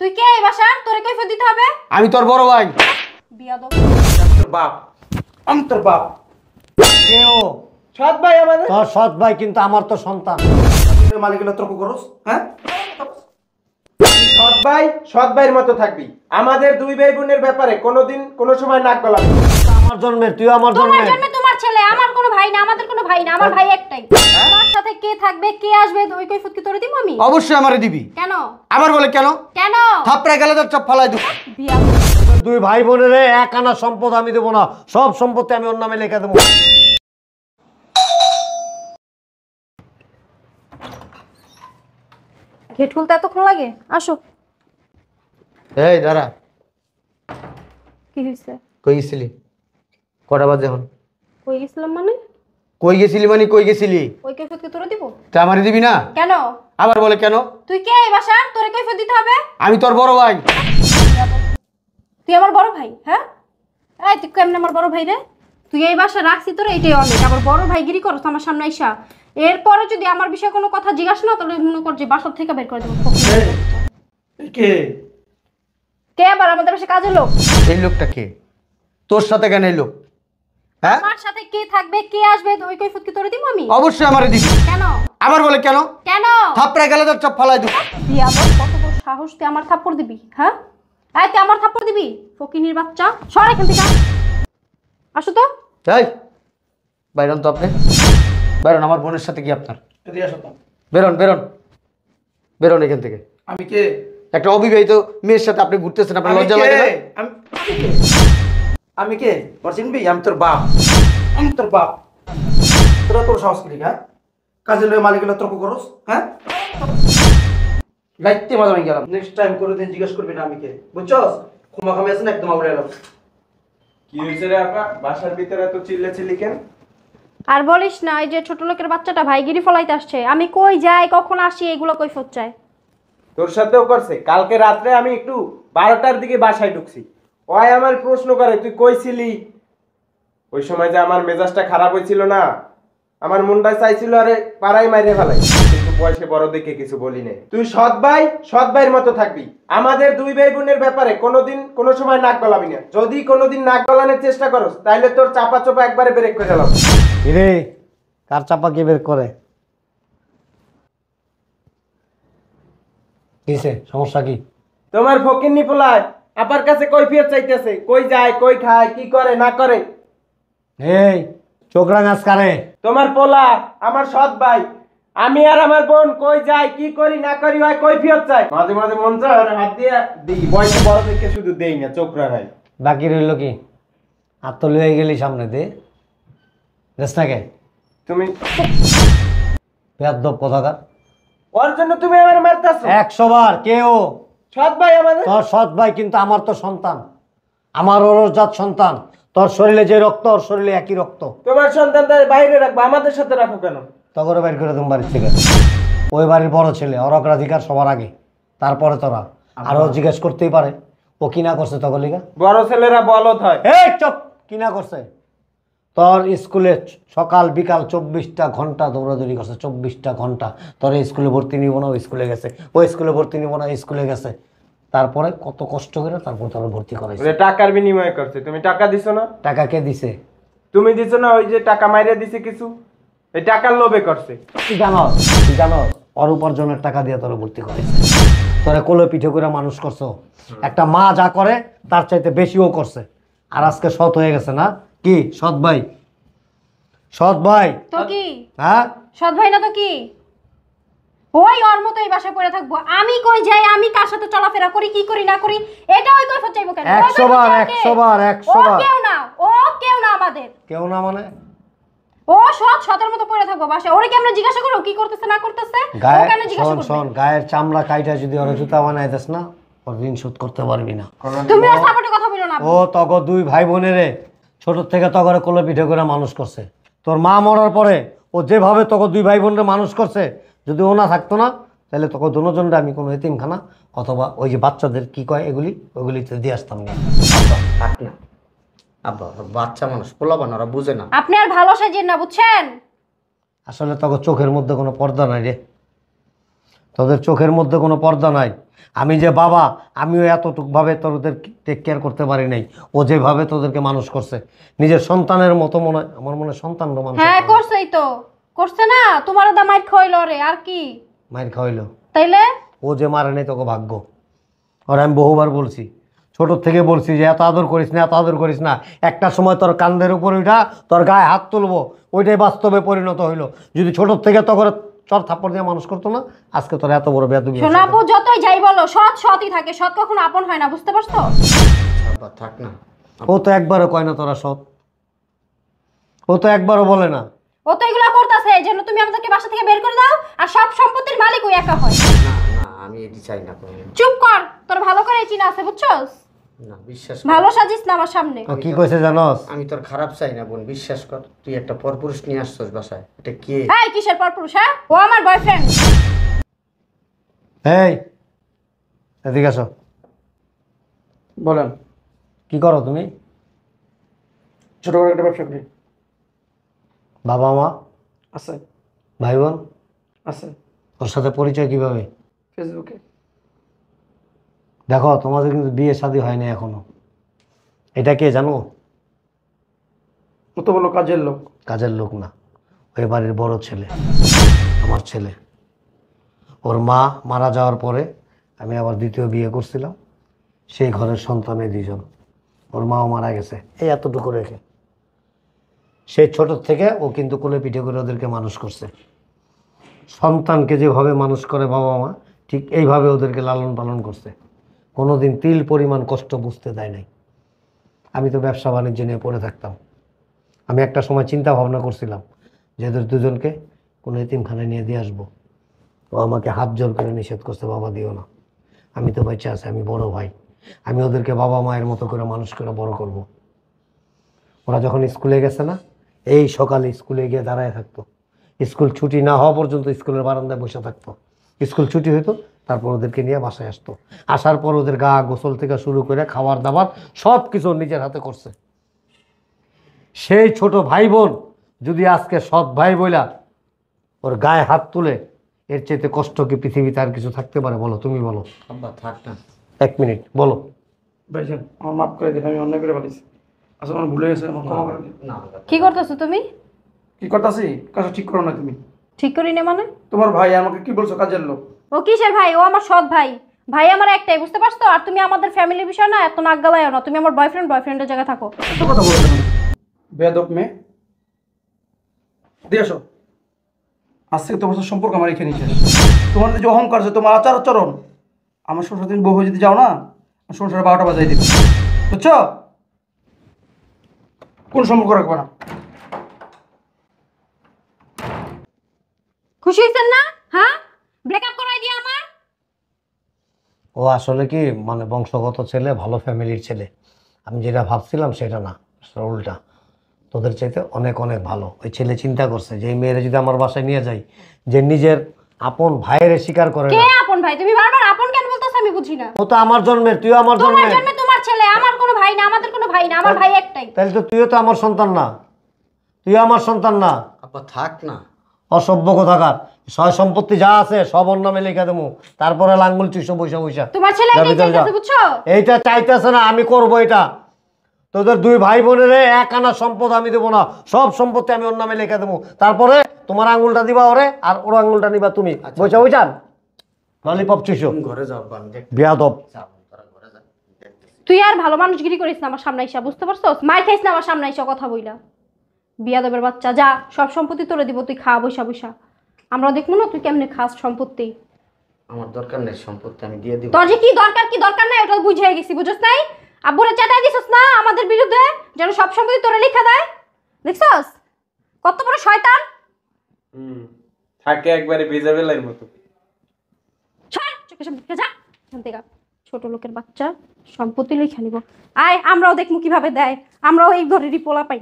তুই কে এই বাসার তোরে কৈফিয়ত দিতে হবে আমি তোর বড় ভাই বিয়াদব তোর বাপ অন্তর বাপ কে ও সৎ ভাই আমাদের তোর সৎ ভাই কিন্তু আমার তো সন্তান তুই মালিকের তর্ক করস হ্যাঁ সৎ ভাই সৎ ভাইয়ের মতো থাকবি আমাদের দুই ভাই বোনের ব্যাপারে কোনোদিন কোনো সময় নাক গলাবি আমার জন্মের তুই আমার জন্মের আমার কোনো ভাই না আমাদের কোনো ভাই না আমার হ্যাঁ? ভাই একটাই আমার হ্যাঁ? সাথে কে থাকবে কে আসবে ওই কৈফত কি তোরে দিব আমি অবশ্যই আমারে দিবি কেন আবার বলে কেন কেন থাপড়ায় গেলে তোর চপ ফলাই দিব দুই ভাই বোনের এক আনা সম্পদ আমি দেবো না সব সম্পত্তি আমি ওর নামে লেখা দেবো গেট খুলতে এতক্ষণ লাগে আসো এই দাঁড়া কি হয়েছে কই গেছিলি কটা বাজে এখন কই গেছিলাম মানে কই গেছিলি মানে কই গেছিলি ওই কৈফিয়ত কি তোরে দিব তা আমারে দিবি না কেন আবার বলে কেন তুই কে এই বাসার তোরে কৈফিয়ত দিতে হবে আমি তোর বড় ভাই তুই আমার বড় ভাই হ্যাঁ এই তুই কেমনে আমার বড় ভাই রে তুই এই বাসা রাখছি তোর এইটাই অনেক আবার বড় ভাই গিরি করো আমার সামনে আইসা এরপরে যদি আমার বিষয়ে কোনো কথা জিজ্ঞাসা না তাহলে মনে কর যে বাসার থেকে বের করে দেবো কে কে আবার আমাদের বাসে কাজের লোক এই লোকটা কে তোর সাথে কেন এই লোক আমার হ্যাঁ? সাথে কে থাকবে কে আসবে ওই কৈফত কি তোরে দিব আমি অবশ্যই আমারে দিবি কেন আবার বলে কেন কেন থাপড়ে গেলে তো চপ ফলাই দিব দিয়া বল কত বড় সাহস তুই আমার থাপড় দিবি হ্যাঁ এই তুই আমার থাপড় দিবি ফকিনির বাচ্চা সর এখান থেকে আসো তো এই বাইরন তো আপনি বাইরন আমার বোনের সাথে কি আপনার বেরন বেরন বেরন এখান থেকে আমি কে একটা অবিবাহিত মেয়ের সাথে আপনি ঘুরতেছেন আপনার লজ্জা লাগে না আমি আমি কে তোর চিনবি আমি তোর বাপ আমি তোর বাপ তোরা তোর সাহস করি হ্যাঁ কাজে মালিক মালিকের তর্ক করস হ্যাঁ লাইতে মাঝে গেলাম নেক্সট টাইম করে দিন জিজ্ঞেস করবি না আমি কে বুঝছস ক্ষমা খামে আছে না একদম আমরা এলাম কি হয়েছে রে আপা বাসার ভিতরে এত চিল্লা চিল্লি কেন আর বলিস না এই যে ছোট লোকের বাচ্চাটা ভাইগিরি ফলাইতে আসছে আমি কই যাই কখন আসি এগুলো কই ফোচ্চায় তোর সাথেও করছে কালকে রাত্রে আমি একটু বারোটার দিকে বাসায় ঢুকছি ওই আমার প্রশ্ন করে তুই কইছিলি ওই সময় যে আমার মেজাজটা খারাপ হয়েছিল না আমার মনটা চাইছিল আরে পাড়াই মাইরে ফেলাই কিন্তু বয়সে বড় দেখে কিছু বলি নাই তুই সৎ ভাই সৎ ভাইয়ের মতো থাকবি আমাদের দুই ভাই বোনের ব্যাপারে কোনোদিন কোনো সময় নাক গলাবি না যদি কোনোদিন নাক গলানোর চেষ্টা করো তাহলে তোর চাপা চোপা একবারে ব্রেক করে গেলাম রে কার চাপা কে বের করে কিসে সমস্যা কি তোমার ফকির নিপোলায় আপার কাছে কৈফিয়ত চাইতেছে কই যায় কই খায় কি করে না করে এই চোকরা নাচ করে তোমার পোলা আমার সৎ ভাই আমি আর আমার বোন কই যাই কি করি না করি ভাই কৈফিয়ত চাই মাঝে মাঝে মন চায় আর হাত দিয়ে দিই বয়স বড় দেখে শুধু দেই না চোকরা ভাই বাকি রইল কি আর তো লয়ে গেলি সামনে দে রেস্তাকে তুমি বেয়াদব কথাকার ওর জন্য তুমি আমার মারতেছো একশো বার কেউ সৎ ভাই আমাদের তোর সৎ ভাই কিন্তু আমার তো সন্তান আমার ওরজাত সন্তান তোর শরীরে যে রক্ত ওর শরীরে একই রক্ত তোমার সন্তান বাইরে রাখবো আমাদের সাথে রাখো কেন তখন বাইর করে তুমি বাড়ির থেকে ওই বাড়ির বড় ছেলে ওর সবার আগে তারপরে তোরা আরও জিজ্ঞেস করতেই পারে ও কিনা করছে তখন লিগা বড় ছেলেরা বলত হয় এই চপ কিনা করছে তোর স্কুলে সকাল বিকাল চব্বিশটা ঘন্টা দৌড়াদৌড়ি করছে চব্বিশটা ঘন্টা তোর স্কুলে ভর্তি নিব না ও স্কুলে গেছে ও স্কুলে ভর্তি নিব না স্কুলে গেছে তারপরে কত কষ্ট করে তারপর তোর ভর্তি করাইছে টাকার বিনিময় করছে তুমি টাকা দিছো না টাকা কে দিছে তুমি দিছো না ওই যে টাকা মাইরে দিছে কিছু এই টাকার লোভে করছে জানো জানো ওর উপার্জনের টাকা দিয়ে তোর ভর্তি করাইছে তোরা কোলে পিঠে করে মানুষ করছো একটা মা যা করে তার চাইতে বেশিও করছে আর আজকে সৎ হয়ে গেছে না কি সৎ ভাই সৎ ভাই তো কি হ্যাঁ সৎ ভাই না তো কি ওই ওর মতো এই বাসায় পড়ে থাকবো আমি কই যাই আমি কার সাথে চলাফেরা করি কি করি না করি এটা ওই কৈফত চাইবো কেন 100 বার 100 বার 100 বার কেউ না ও কেউ না আমাদের কেউ না মানে ও সৎ সতের মতো পড়ে থাকবো বাসায় ওরে কি আমরা জিজ্ঞাসা করব কি করতেছে না করতেছে ও কেন জিজ্ঞাসা করবে শোন গায়ের চামড়া কাইটা যদি ওরে জুতা বানায় দেস না ওর ঋণ শোধ করতে পারবি না তুমি আর সাপোর্টে কথা বলো না ও তগো দুই ভাই বোনেরে ছোট থেকে তগরে কোলে পিঠে করে মানুষ করছে তোর মা মরার পরে ও যেভাবে তোকে দুই ভাই বোনরা মানুষ করছে যদি ও না থাকতো না তাহলে তোকে দুজনরা আমি কোনো এতিমখানা অথবা ওই যে বাচ্চাদের কি কয় এগুলি ওগুলিতে দিয়ে আসতাম না বাচ্চা মানুষ পোলাবান ওরা বুঝে না আপনি আর ভালো সাজিয়ে না বুঝছেন আসলে তোকে চোখের মধ্যে কোনো পর্দা নাই রে তোদের চোখের মধ্যে কোনো পর্দা নাই আমি যে বাবা আমিও এতটুকভাবে তোদের টেক কেয়ার করতে পারি নাই ও যেভাবে তোদেরকে মানুষ করছে নিজের সন্তানের মতো মনে হয় আমার মনে সন্তান রোমান হ্যাঁ করছেই তো করছে না তোমার দা মাইর খাইলো রে আর কি মাইর খাইলো তাইলে ও যে মারে নাই তোকে ভাগ্য আর আমি বহুবার বলছি ছোট থেকে বলছি যে এত আদর করিস না এত আদর করিস না একটা সময় তোর কান্ধের উপর ওইটা তোর গায়ে হাত তুলবো ওইটাই বাস্তবে পরিণত হইলো যদি ছোট থেকে তখন চর থাপ্পড় দিয়ে মানুষ করতো না আজকে তোর এত বড় বেদবি শোনাবো যতই যাই বলো সৎ সৎই থাকে সৎ কখনো আপন হয় না বুঝতে পারছো থাক না ও তো একবারও কয় না তোরা সৎ ও তো একবারও বলে না ও তো এগুলো করতেছে যেন তুমি আমাদেরকে বাসা থেকে বের করে দাও আর সব সম্পত্তির মালিক ওই একা হয় না না আমি এটি চাই না চুপ কর তোর ভালো করে চিনা আছে বুঝছস না বিশ্বাস না আমার সামনে কি আমি তোর খারাপ চাই না বোন বিশ্বাস কর তুই একটা নিয়ে হ্যাঁ? আমার বলেন কি করো তুমি ছোট বাবা মা আছে ভাই বোন আছে ওর সাথে পরিচয় কিভাবে ফেসবুকে দেখো তোমাদের কিন্তু বিয়ে শাদী হয়নি এখনো এটা কে জানো ও তো বলো কাজের লোক কাজের লোক না ওই বাড়ির বড় ছেলে আমার ছেলে ওর মা মারা যাওয়ার পরে আমি আবার দ্বিতীয় বিয়ে করছিলাম সেই ঘরের সন্তানে দুজন ওর মাও মারা গেছে এই এতটুকু রেখে সেই ছোট থেকে ও কিন্তু কোলে পিঠে করে ওদেরকে মানুষ করছে সন্তানকে যেভাবে মানুষ করে বাবা মা ঠিক এইভাবে ওদেরকে লালন পালন করছে কোনোদিন তিল পরিমাণ কষ্ট বুঝতে দেয় নাই আমি তো ব্যবসা বাণিজ্য নিয়ে পড়ে থাকতাম আমি একটা সময় চিন্তা ভাবনা করছিলাম যে এদের দুজনকে কোনো এতিমখানায় নিয়ে দিয়ে আসবো ও আমাকে হাত জোর করে নিষেধ করছে বাবা দিও না আমি তো বেঁচে আছি আমি বড় ভাই আমি ওদেরকে বাবা মায়ের মতো করে মানুষ করে বড় করব। ওরা যখন স্কুলে গেছে না এই সকালে স্কুলে গিয়ে দাঁড়ায় থাকতো স্কুল ছুটি না হওয়া পর্যন্ত স্কুলের বারান্দায় বসে থাকতো স্কুল ছুটি হইতো তারপর ওদেরকে নিয়ে বাসায় আসতো আসার পর ওদের গা গোসল থেকে শুরু করে খাওয়ার দাবার সব কিছু নিজের হাতে করছে সেই ছোট ভাই বোন যদি আজকে সৎ ভাই বইলা ওর গায়ে হাত তুলে এর চেয়ে কষ্ট কি পৃথিবীতে আর কিছু থাকতে পারে বলো তুমি বলো থাক এক মিনিট বলো আমার করে আমি আসলে আচ্ছা, আমার ভুলে গেছে কি করতেছো তুমি কি করতেছি কাজ ঠিক করো না তুমি ঠিক করি না মানে তোমার ভাই আমাকে কি বলছো কাজের লোক ও কিসের ভাই ও আমার সৎ ভাই ভাই আমার একটাই বুঝতে পারছো আর তুমি আমাদের ফ্যামিলির বিষয় না এত নাক না তুমি আমার বয়ফ্রেন্ড বয়ফ্রেন্ডের জায়গায় থাকো বেদক মেয়ে দিয়ে আসো আজ থেকে তোমার সাথে সম্পর্ক আমার তোমার যে অহংকার তোমার আচার আচরণ আমার সংসার তুমি বহু যদি যাও না সংসারে বারোটা বাজাই দেবে বুঝছো কোন সম্পর্ক রাখবে না খুশি হয়েছেন না হ্যাঁ ব্রেকআপ করাই দিয়ে আমার ও আসলে কি মানে বংশগত ছেলে ভালো ফ্যামিলির ছেলে আমি যেটা ভাবছিলাম সেটা না আসলে উল্টা তোদের চাইতে অনেক অনেক ভালো ওই ছেলে চিন্তা করছে যে এই মেয়েরা যদি আমার বাসায় নিয়ে যাই যে নিজের আপন ভাইয়ের স্বীকার করে কে আপন ভাই তুমি বারবার আপন কেন বলতাছ আমি বুঝি না ও তো আমার জন্মের তুই আমার জন্মের তোমার জন্মের তোমার ছেলে আমার কোনো ভাই না আমাদের কোনো ভাই না আমার ভাই একটাই তাহলে তো তুইও তো আমার সন্তান না তুই আমার সন্তান না আপা থাক না অসভ্য কোথাকার সয় সম্পত্তি যা আছে সব অন্য নামে লিখে দেবো তারপরে লাঙ্গুল চুষো বৈশা বৈশা তোমার ছেলে বুঝছো এইটা চাইতেছে না আমি করব এটা তোদের দুই ভাই বোনের এক আনা সম্পদ আমি দেবো না সব সম্পত্তি আমি অন্য নামে লিখে দেবো তারপরে তোমার আঙুলটা দিবা ওরে আর ওর আঙুলটা নিবা তুমি বৈশা আচ্ছা, আচ্ছা। বৈশান ললিপপ চুষো ঘরে যাও বান বিয়াদব তুই আর ভালো মানুষগিরি করিস না আমার সামনে আইসা বুঝতে পারছস মাই খাইস না আমার সামনে আইসা কথা বইলা বিয়াদবের বাচ্চা যা সব সম্পত্তি তোরে দিব তুই খা বৈশা বৈশা আমরা দেখবো না তুই কেমনে খাস সম্পত্তি আমার দরকার নেই সম্পত্তি আমি দিয়ে দিব তোর যে কি দরকার কি দরকার নাই ওটা বুঝে গেছি বুঝছ নাই আব্বুরে চাটাই দিছস না আমাদের বিরুদ্ধে যেন সব সম্পত্তি তোরে লিখা দেয় দেখছস কত বড় শয়তান হুম থাকে একবারে বেজাবে লাইর মতো ছাড় চোখে সব দেখে যা এখান থেকে ছোট লোকের বাচ্চা সম্পত্তি লিখে নিব আয় আমরাও দেখবো কিভাবে দেয় আমরাও এই ঘরেরই পোলা পাই